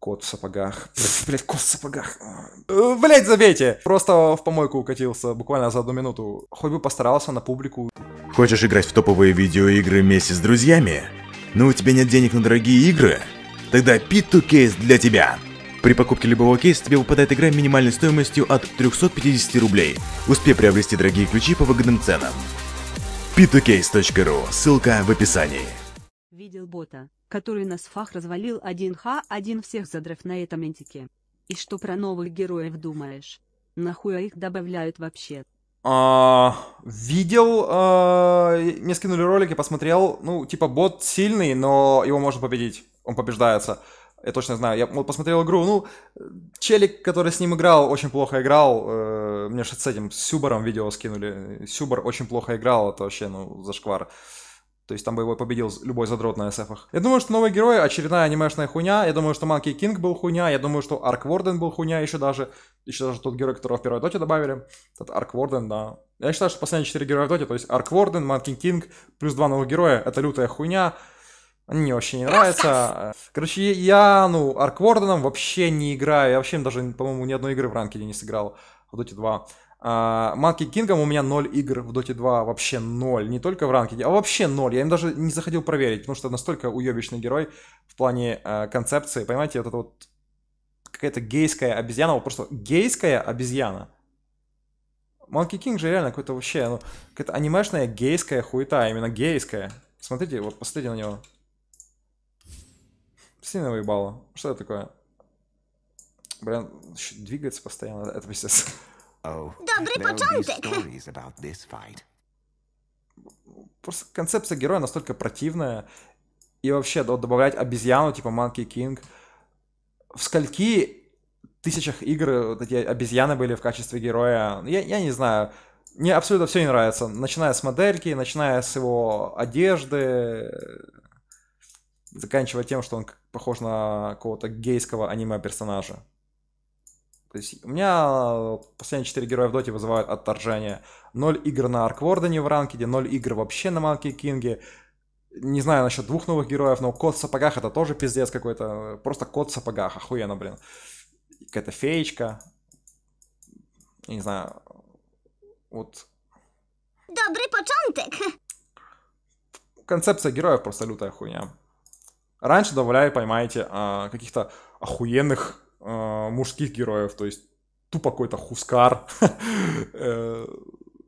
Кот в сапогах. Блять, кот в сапогах. А. Э, Блять, забейте! Просто в помойку укатился буквально за одну минуту. Хоть бы постарался на публику. Хочешь играть в топовые видеоигры вместе с друзьями? Но ну, у тебя нет денег на дорогие игры? Тогда P2 кейс для тебя! При покупке любого кейса тебе выпадает игра минимальной стоимостью от 350 рублей. Успей приобрести дорогие ключи по выгодным ценам. p2case.ru. Ссылка в описании. Видел бота который нас фах развалил один ха один всех задрав на этом антике. И что про новых героев думаешь? Нахуя их добавляют вообще? А, видел, а, мне скинули ролики, посмотрел, ну, типа, бот сильный, но его можно победить, он побеждается. Я точно знаю. Я вот, посмотрел игру. Ну, челик, который с ним играл, очень плохо играл. Э, мне же с этим, с Сюбором видео скинули. Сюбор очень плохо играл. Это вообще, ну, зашквар. Э, то есть там бы его победил любой задрот на SF-ах. Я думаю, что новые герои очередная анимешная хуйня. Я думаю, что Monkey King был хуйня. Я думаю, что Арк Ворден был хуйня еще даже. Еще даже тот герой, которого в первой доте добавили. Этот Арк Ворден, да. Я считаю, что последние четыре героя в доте, то есть Арк Ворден, Monkey King, плюс два новых героя, это лютая хуйня. Они мне вообще не нравится. Короче, я, ну, Арк Ворденом вообще не играю. Я вообще даже, по-моему, ни одной игры в ранке не сыграл в Доте 2. Манки Кингом у меня 0 игр в Доте 2, вообще 0. Не только в ранке, а вообще 0. Я им даже не заходил проверить, потому что настолько уебищный герой в плане э, концепции. Понимаете, вот это вот какая-то гейская обезьяна, вот просто гейская обезьяна. Манки Кинг же реально какой-то вообще, ну, какая-то анимешная гейская хуета, а именно гейская. Смотрите, вот посмотрите на него. Сильно выебало. Что это такое? Блин, двигается постоянно, это пиздец. Добрый початок! Просто концепция героя настолько противная. И вообще да, добавлять обезьяну типа Monkey King. В скольки тысячах игр вот эти обезьяны были в качестве героя? Я, я не знаю. Мне абсолютно все не нравится. Начиная с модельки, начиная с его одежды, заканчивая тем, что он похож на какого-то гейского аниме-персонажа. То есть у меня э, последние 4 героя в доте вызывают отторжение. 0 игр на Арквордене в ранкеде, 0 игр вообще на Манки Кинге. Не знаю насчет двух новых героев, но кот в сапогах это тоже пиздец какой-то. Просто кот в сапогах, охуенно, блин. Какая-то феечка. Я не знаю. Вот. Добрый початок. Концепция героев просто лютая хуйня. Раньше добавляли, поймаете, а, каких-то охуенных э, мужских героев, то есть тупо какой-то Хускар, э,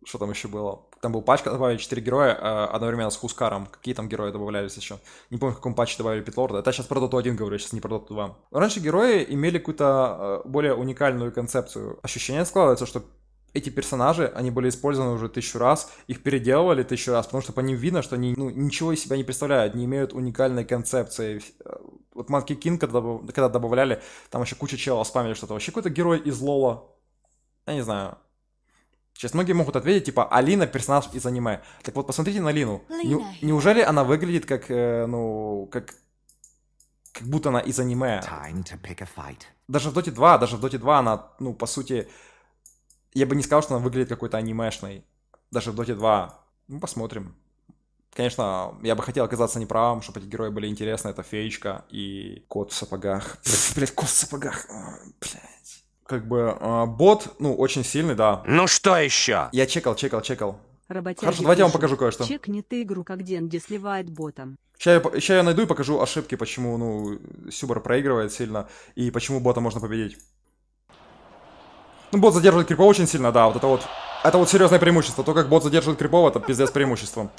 что там еще было? Там был патч, добавили 4 героя э, одновременно с Хускаром. Какие там герои добавлялись еще? Не помню, в каком патче добавили Питлорда. Это сейчас про Доту 1 говорю, сейчас не про Доту 2. Но раньше герои имели какую-то э, более уникальную концепцию. Ощущение складывается, что эти персонажи, они были использованы уже тысячу раз, их переделывали тысячу раз, потому что по ним видно, что они ну, ничего из себя не представляют, не имеют уникальной концепции. Э, вот Манки Кинг, когда, когда добавляли, там еще куча чела спамили что-то. Вообще какой-то герой из Лола. Я не знаю. Сейчас многие могут ответить, типа, Алина персонаж из аниме. Так вот, посмотрите на Лину. Ну, не, неужели она выглядит как, э, ну, как как будто она из аниме. Даже в Доте 2, даже в Доте 2 она, ну, по сути, я бы не сказал, что она выглядит какой-то анимешной. Даже в Доте 2. Ну, посмотрим. Конечно, я бы хотел оказаться неправым, чтобы эти герои были интересны. Это феечка и кот в сапогах. Блять, кот в сапогах. Блять. Как бы э, бот, ну, очень сильный, да. Ну что еще? Я чекал, чекал, чекал. Работяги Хорошо, давайте я вам покажу кое-что. Чекнет игру, как Денди сливает ботом. Сейчас я, я найду и покажу ошибки, почему, ну, Сюбар проигрывает сильно, и почему бота можно победить. Ну, бот задерживает крипа очень сильно, да, вот это вот. Это вот серьезное преимущество. То, как бот задерживает крипов, это пиздец преимущество.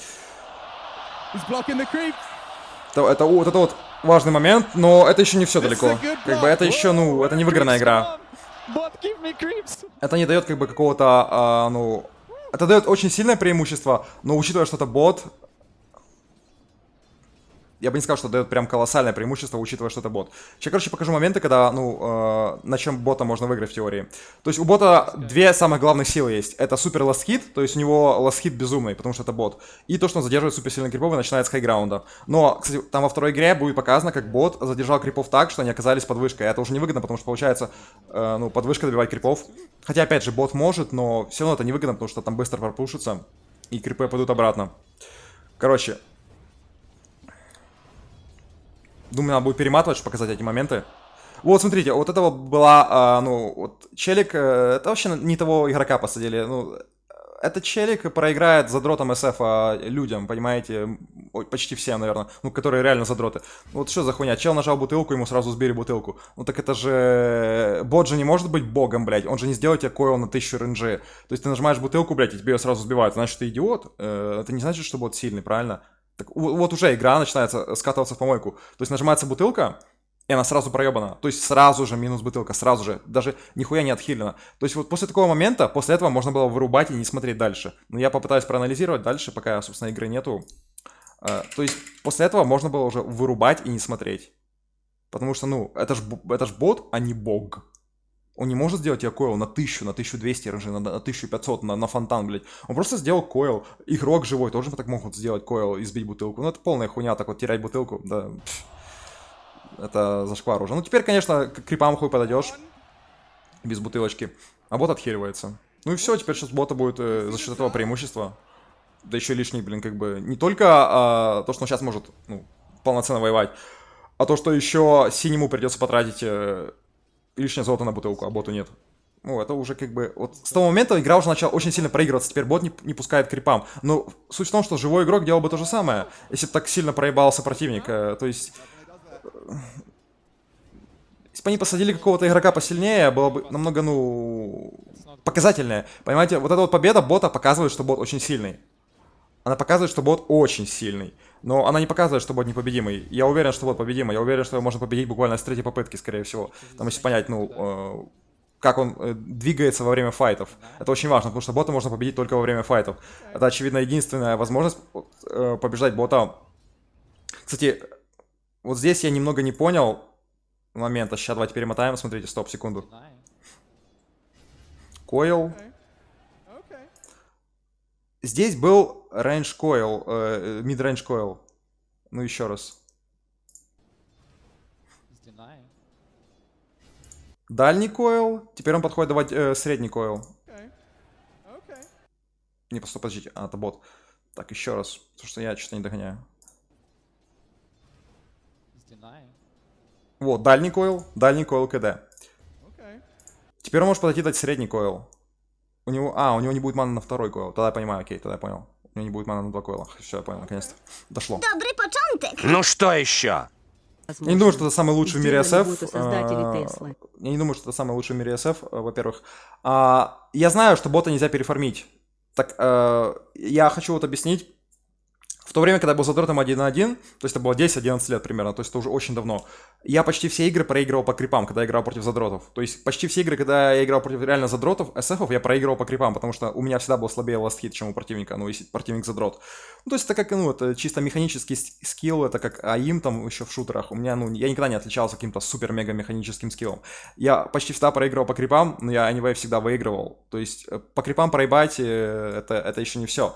Это, это, вот это вот важный момент, но это еще не все далеко. Как бы это еще, ну, это не выигранная игра. Это не дает как бы какого-то, а, ну... Это дает очень сильное преимущество, но учитывая, что это бот, я бы не сказал, что дает прям колоссальное преимущество, учитывая, что это бот. Сейчас, короче, покажу моменты, когда, ну, э, на чем бота можно выиграть в теории. То есть у бота две самых главных силы есть. Это супер ласт-хит, то есть у него ласт-хит безумный, потому что это бот. И то, что он задерживает супер сильные крипов и начинает с хайграунда. Но, кстати, там во второй игре будет показано, как бот задержал крипов так, что они оказались под вышкой. Это уже невыгодно, потому что получается, э, ну, под вышкой добивать крипов. Хотя, опять же, бот может, но все равно это невыгодно, потому что там быстро пропушится, и крипы пойдут обратно. Короче, Думаю, надо будет перематывать, чтобы показать эти моменты. Вот, смотрите, вот этого была, а, ну, вот Челик, а, это вообще не того игрока посадили, ну, это Челик проиграет задротом СФ а, людям, понимаете, почти всем, наверное, ну, которые реально задроты. Ну, вот что за хуйня, чел нажал бутылку, ему сразу сбили бутылку. Ну, так это же, э, бот же не может быть богом, блядь, он же не сделает тебе койл на 1000 РНЖ. То есть ты нажимаешь бутылку, блядь, и тебе ее сразу сбивают, значит, ты идиот, э, это не значит, что бот сильный, правильно? Так, вот уже игра начинается э, скатываться в помойку. То есть нажимается бутылка, и она сразу проебана. То есть сразу же минус бутылка, сразу же. Даже нихуя не отхилена. То есть вот после такого момента, после этого можно было вырубать и не смотреть дальше. Но я попытаюсь проанализировать дальше, пока, собственно, игры нету. Э, то есть после этого можно было уже вырубать и не смотреть. Потому что, ну, это ж, это ж бот, а не бог. Он не может сделать я койл на 1000, на 1200 РНЖ, на, на 1500, на, на фонтан, блядь. Он просто сделал койл. Игрок живой тоже так могут сделать койл, сбить бутылку. Ну, это полная хуйня, так вот терять бутылку, да. Пфф. Это зашквар уже. Ну, теперь, конечно, к крипам хуй подойдешь. Без бутылочки. А бот отхиливается. Ну и все, теперь сейчас бота будет э, за счет этого преимущества. Да еще лишний, блин, как бы... Не только а, то, что он сейчас может ну, полноценно воевать, а то, что еще синему придется потратить... Э, лишнее золото на бутылку, а боту нет. Ну, это уже как бы... Вот с того момента игра уже начала очень сильно проигрываться, теперь бот не, не пускает крипам. Но суть в том, что живой игрок делал бы то же самое, если бы так сильно проебался противник. Э, то есть... Э, если бы они посадили какого-то игрока посильнее, было бы намного, ну, показательнее. Понимаете, вот эта вот победа бота показывает, что бот очень сильный. Она показывает, что бот очень сильный. Но она не показывает, что будет непобедимый. Я уверен, что вот победимый. Я уверен, что его можно победить буквально с третьей попытки, скорее всего. Там если понять, ну, э, как он э, двигается во время файтов. Это очень важно, потому что бота можно победить только во время файтов. Это, очевидно, единственная возможность э, побеждать бота. Кстати, вот здесь я немного не понял момента. Сейчас давайте перемотаем. Смотрите, стоп, секунду. Койл. Здесь был range coil, э, э mid range coil. Ну еще раз. Дальний койл. Теперь он подходит давать э, средний койл. Okay. Okay. Не, просто подождите, а, это бот. Так, еще раз, потому что я что-то не догоняю. Вот, дальний койл, дальний койл КД. Теперь он может подойти дать средний койл. У него... А, у него не будет маны на второй койл. Тогда я понимаю, окей, тогда я понял. У меня не будет мана на Блэквелла. Все, я понял, наконец-то. Дошло. Добрый почонтик. Ну что еще? Я не думаю, что это самый лучший в мире SF. Э, я не думаю, что это самый лучший в мире SF, э, во-первых. А, я знаю, что бота нельзя переформить. Так, э, я хочу вот объяснить, в то время, когда я был задротом Детротом 1 на 1, то есть это было 10-11 лет примерно, то есть это уже очень давно, я почти все игры проигрывал по крипам, когда я играл против задротов. То есть почти все игры, когда я играл против реально задротов, эсэфов, я проигрывал по крипам, потому что у меня всегда был слабее ласт хит, чем у противника, ну, если противник задрот. Ну, то есть это как, ну, это чисто механический скилл, это как АИМ там еще в шутерах. У меня, ну, я никогда не отличался каким-то супер-мега механическим скиллом. Я почти всегда проигрывал по крипам, но я, anyway, всегда выигрывал. То есть э, по крипам проебать, э, это, это еще не все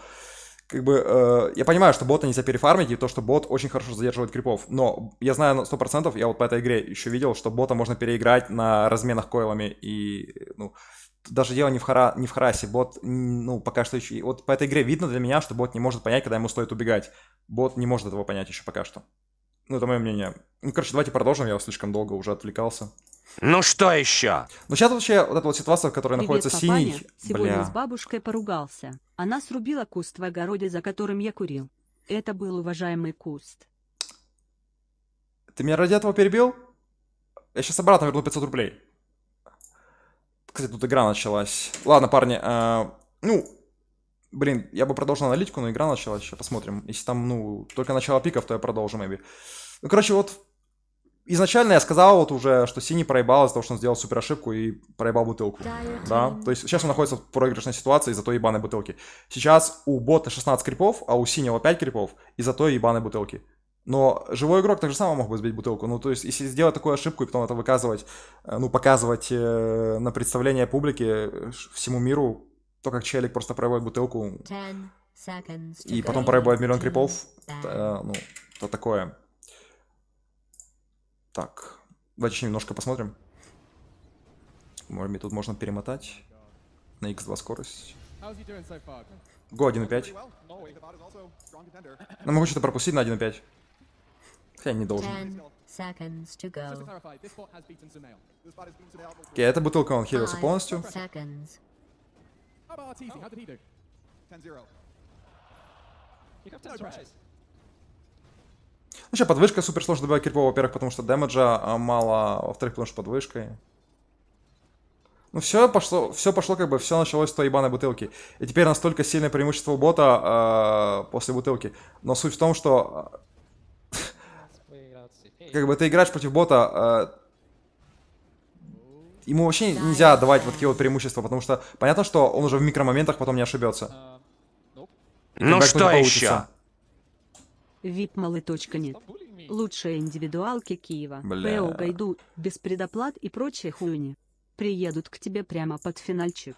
как бы, э, я понимаю, что бота нельзя перефармить, и то, что бот очень хорошо задерживает крипов, но я знаю на 100%, я вот по этой игре еще видел, что бота можно переиграть на разменах койлами, и, ну, даже дело не в, хара, не в харасе, бот, ну, пока что еще, вот по этой игре видно для меня, что бот не может понять, когда ему стоит убегать, бот не может этого понять еще пока что. Ну, это мое мнение. Ну, короче, давайте продолжим, я слишком долго уже отвлекался. Ну что еще? Ну сейчас вообще вот эта вот ситуация, в которой Привет, находится папаня. синий. Сегодня Бля. с бабушкой поругался. Она срубила куст в огороде, за которым я курил. Это был уважаемый куст. Ты меня ради этого перебил? Я сейчас обратно верну 500 рублей. Кстати, тут игра началась. Ладно, парни, э, ну, блин, я бы продолжил аналитику, но игра началась, сейчас посмотрим. Если там, ну, только начало пиков, то я продолжу, maybe. Ну, короче, вот Изначально я сказал вот уже, что Синий проебал из-за того, что он сделал супер ошибку и проебал бутылку. Да, то есть сейчас он находится в проигрышной ситуации из-за той ебаной бутылки. Сейчас у бота 16 крипов, а у Синего 5 крипов из-за той ебаной бутылки. Но живой игрок так же само мог бы сбить бутылку. Ну, то есть, если сделать такую ошибку и потом это выказывать, э, ну, показывать э, на представление публики э, всему миру, то как челик просто проебает бутылку и потом проебает миллион крипов, э, ну, то такое. Так, давайте немножко посмотрим. Может быть, тут можно перемотать на x2 скорость. Го 1.5. Но ну, могу что-то пропустить на 1.5. Хотя не должен. Окей, okay, эта бутылка он хилился полностью. Seconds. Ну Вообще, подвышка супер сложно добивать кирпов, во-первых, потому что дэмэджа а, мало, а, во-вторых, потому что подвышкой. Ну, все пошло, все пошло, как бы, все началось с той ебаной бутылки. И теперь настолько сильное преимущество у бота э, после бутылки. Но суть в том, что... Как бы ты играешь против бота, ему вообще нельзя давать вот такие вот преимущества, потому что понятно, что он уже в микромоментах потом не ошибется. Ну, ну что еще? vipmалы.нет. Лучшие индивидуалки Киева. Бля. ПО Гайду, без предоплат и прочей хуйни. Приедут к тебе прямо под финальчик.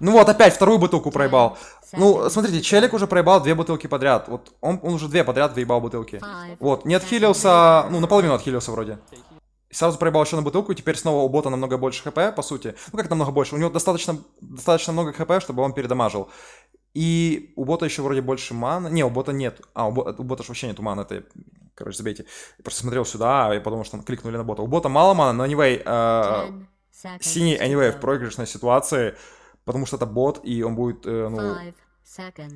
Ну вот, опять вторую бутылку проебал. Ну, смотрите, челик уже проебал две бутылки подряд. Вот он, он уже две подряд выебал бутылки. А, вот, не отхилился, ну, наполовину отхилился вроде. Сразу проебал еще на бутылку, и теперь снова у бота намного больше хп, по сути. Ну, как намного больше? У него достаточно, достаточно много хп, чтобы он передамажил. И у бота еще вроде больше мана. Не, у бота нет. А, у бота, у бота же вообще нет мана, это, короче, забейте. Я просто смотрел сюда и а подумал, что кликнули на бота. У бота мало мана, но anyway, э, синий anyway в проигрышной ситуации, потому что это бот, и он будет, э, ну,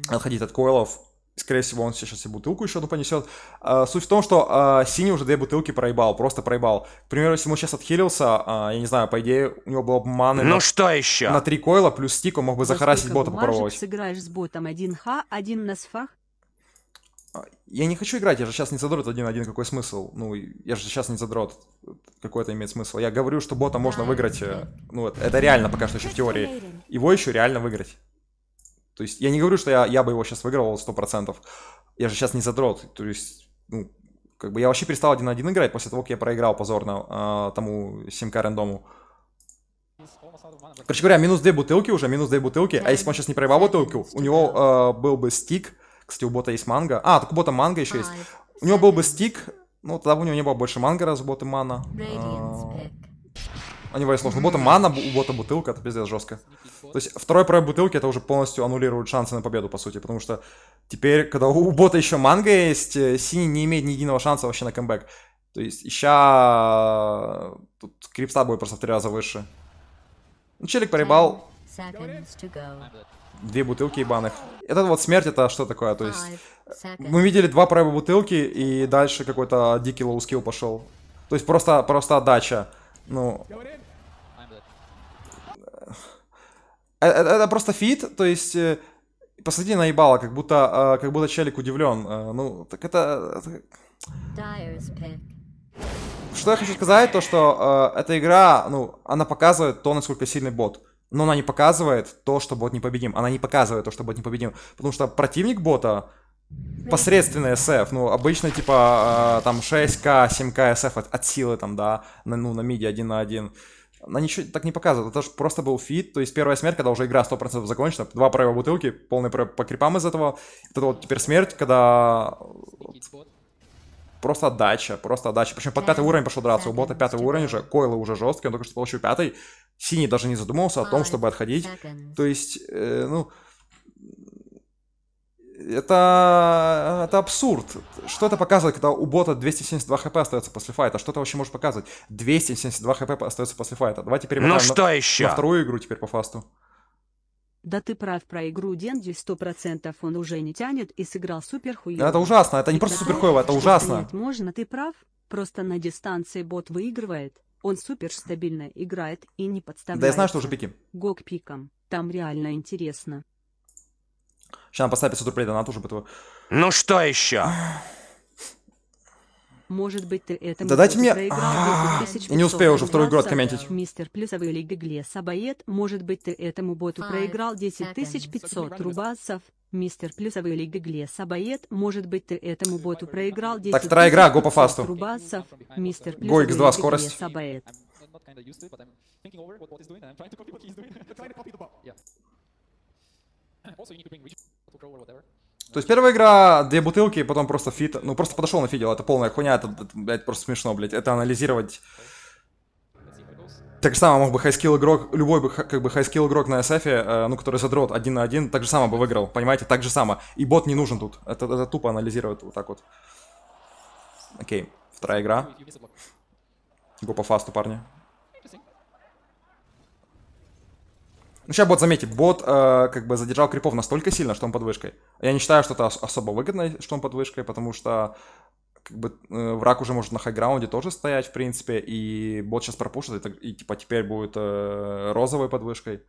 отходить от койлов скорее всего, он сейчас и бутылку еще одну понесет. А, суть в том, что а, Синий уже две бутылки проебал, просто проебал. К примеру, если ему сейчас отхилился, а, я не знаю, по идее, у него было бы маны ну на, что еще? на три койла плюс стик, он мог бы Во захарасить бота попробовать. сыграешь с ботом один х один на сфах? А, я не хочу играть, я же сейчас не задрот один один, какой смысл? Ну, я же сейчас не задрот, какой это имеет смысл? Я говорю, что бота можно выиграть, э, ну, вот это реально пока что еще в теории. Его еще реально выиграть. То есть я не говорю, что я, я бы его сейчас выигрывал 100%. Я же сейчас не задрот. То есть, ну, как бы я вообще перестал один на один играть после того, как я проиграл позорно э, тому Симка рандому. Короче говоря, минус две бутылки уже, минус две бутылки. А если бы он сейчас не проиграл бутылку, у него э, был бы стик. Кстати, у бота есть манга. А, так у бота манга еще есть. А, у него был бы стик, ну, тогда бы у него не было больше манга, раз у бота мана. Э, у него есть лох. бота мана, у бота бутылка, это пиздец жестко. То есть второй проект бутылки это уже полностью аннулирует шансы на победу, по сути. Потому что теперь, когда у бота еще манга есть, э, синий не имеет ни единого шанса вообще на камбэк. То есть еще э, тут крипста будет просто в три раза выше. Ну, челик поребал. Две бутылки ебаных. Это вот смерть, это что такое? То есть э, мы видели два проба бутылки, и дальше какой-то дикий лоу-скилл пошел. То есть просто, просто отдача. Ну, это, э, это просто фит, то есть э, на Ебало, как будто, а, как будто челик удивлен. Э, ну, так это... Что я хочу сказать, то что э, эта игра, ну, она показывает то, насколько сильный бот. Но она не показывает то, что бот непобедим. Она не показывает то, что бот непобедим. Потому что противник бота посредственный СФ, ну, обычно, типа, э, там, 6К, 7К СФ от, от силы, там, да, на, ну, на миде 1 на 1 она ничего так не показывает. Это же просто был фит. То есть первая смерть, когда уже игра 100% закончена. Два прорыва бутылки, полный прорыв по крипам из этого. Вот это вот теперь смерть, когда... Просто отдача, просто отдача. Причем под пятый уровень пошел драться. У бота пятый типа уровень уже, койлы уже жесткие, он только что получил пятый. Синий даже не задумывался о том, чтобы отходить. То есть, э, ну это, это абсурд. Что это показывает, когда у бота 272 хп остается после файта? Что это вообще может показывать? 272 хп остается после файта. Давайте теперь ну, что на, еще? на вторую игру теперь по фасту. Да ты прав про игру Денди, сто процентов он уже не тянет и сыграл супер хуево. Это ужасно, это не и просто супер хуево, это ужасно. Можно, ты прав, просто на дистанции бот выигрывает, он супер стабильно играет и не подставляет. Да я знаю, что уже пики. Гок пиком, там реально интересно. Ще нам поставить 500 рублей донату, чтобы этого... Ну что еще? Может быть, ты это да дайте мне... Я не успею уже вторую игру откомментить. Мистер Плюсовый Лига Глеса Боет, может быть, ты этому боту проиграл 10 500 рубасов. Мистер Плюсовый Лига Глеса Боет, может быть, ты этому боту проиграл 10 Так, вторая игра, го по фасту. Рубасов. Мистер Го X2 скорость. Also, you need to bring то есть первая игра, две бутылки, потом просто фит. Ну, просто подошел на фидел, это полная хуйня, это, это блядь, просто смешно, блядь. Это анализировать... Так же самое мог бы хайскил игрок, любой бы, как бы хайскил игрок на SF, э, ну, который задрот один на один, так же самое бы выиграл, понимаете, так же самое. И бот не нужен тут, это, это тупо анализировать вот так вот. Окей, вторая игра. Го по фасту, парни. Ну, сейчас бот, заметьте, бот э, как бы задержал крипов настолько сильно, что он под вышкой. Я не считаю, что это особо выгодно, что он под вышкой, потому что как бы э, враг уже может на хайграунде тоже стоять, в принципе, и бот сейчас пропушит, и, и типа теперь будет э, розовой подвышкой.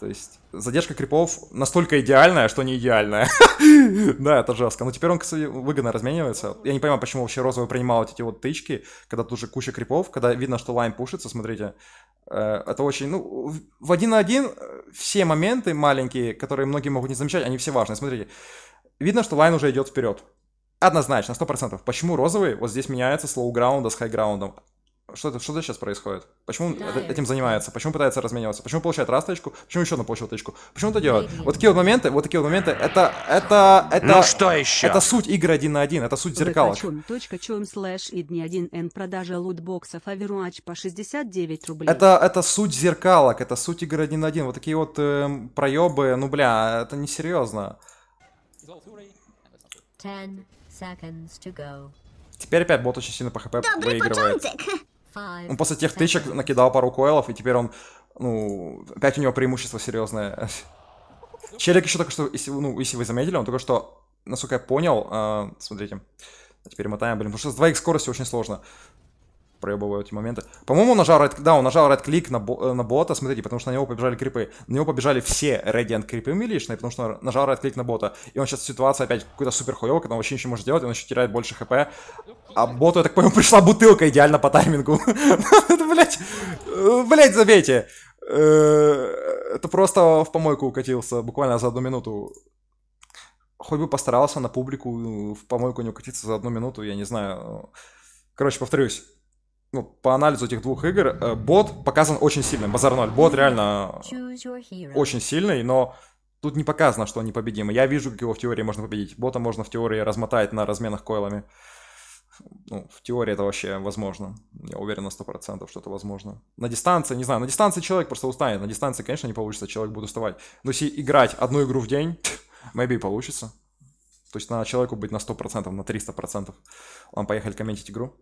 То есть задержка крипов настолько идеальная, что не идеальная. да, это жестко. Но теперь он, кстати, выгодно разменивается. Я не понимаю, почему вообще розовый принимал эти вот тычки, когда тут же куча крипов, когда видно, что лайн пушится, смотрите. Э, это очень, ну, в один на один э, все моменты маленькие, которые многие могут не замечать, они все важные. Смотрите, видно, что лайн уже идет вперед. Однозначно, 100%. Почему розовый вот здесь меняется с лоу-граунда с хай-граундом? что, это, что сейчас происходит? Почему да, э, этим занимается? Почему пытается размениваться? Почему получает раз точку? Почему еще одну получил точку? Почему это делает? Вот такие вот моменты, вот такие вот моменты, это, это, это... Ну что еще? Это суть игры один на один, это суть зеркалок. Выкачун.com слэш и дни 1 н продажа лутбоксов Overwatch по 69 рублей. Это, это суть зеркалок, это суть игры один на один. Вот такие вот э, проебы, ну бля, это несерьезно. Теперь опять бот очень сильно по хп Добрый выигрывает. Потомтик. Он после тех тычек накидал пару коилов, и теперь он, ну, опять у него преимущество серьезное. Челик еще только что, если, ну, если вы заметили, он только что, насколько я понял, э, смотрите, теперь мотаем, блин, потому что с 2х скоростью очень сложно проебываю эти моменты. По-моему, он нажал right, да, он нажал red клик на, бо, на бота, смотрите, потому что на него побежали крипы. На него побежали все Radiant крипы милишные, потому что он нажал red клик на бота. И он сейчас ситуация опять какой-то супер хуёвый, когда он вообще ничего не может делать, он еще теряет больше хп. А боту, я так понял, пришла бутылка идеально по таймингу. Блять, блять, э, забейте. Э, это просто в помойку укатился буквально за одну минуту хоть бы постарался на публику э, в помойку не укатиться за одну минуту, я не знаю. Короче, повторюсь, ну, по анализу этих двух игр, э, бот показан очень сильным. Базар 0. Бот реально очень сильный, но тут не показано, что он непобедимый. Я вижу, как его в теории можно победить. Бота можно в теории размотать на разменах койлами. Ну, в теории это вообще возможно. Я уверен на 100%, что это возможно. На дистанции, не знаю, на дистанции человек просто устанет. На дистанции, конечно, не получится, человек будет уставать. Но если играть одну игру в день, maybe получится. То есть надо человеку быть на 100%, на 300%. Он поехали комментить игру.